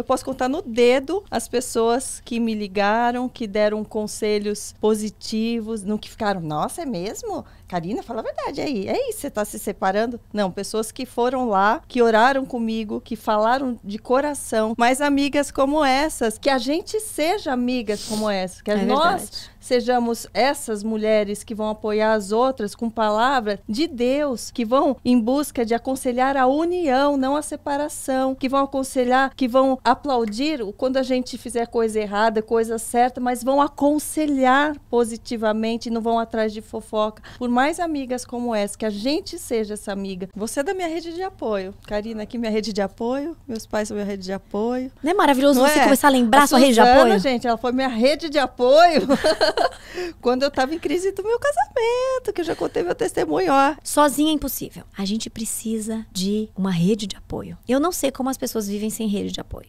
eu posso contar no dedo as pessoas que me ligaram, que deram conselhos positivos, no que ficaram, nossa, é mesmo? Karina, fala a verdade aí. É isso, você está se separando? Não, pessoas que foram lá, que oraram comigo, que falaram de coração. Mas amigas como essas, que a gente seja amigas como essas, que é nós verdade. sejamos essas mulheres que vão apoiar as outras com palavra de Deus, que vão em busca de aconselhar a união, não a separação, que vão aconselhar, que vão aplaudir quando a gente fizer coisa errada, coisa certa, mas vão aconselhar positivamente, não vão atrás de fofoca. Por mais amigas como essa, que a gente seja essa amiga. Você é da minha rede de apoio. Karina aqui, minha rede de apoio. Meus pais são minha rede de apoio. Não é maravilhoso não você é? começar a lembrar a sua rede de apoio? gente, ela foi minha rede de apoio quando eu estava em crise do meu casamento, que eu já contei meu testemunho, ó. Sozinha é impossível. A gente precisa de uma rede de apoio. Eu não sei como as pessoas vivem sem rede de apoio.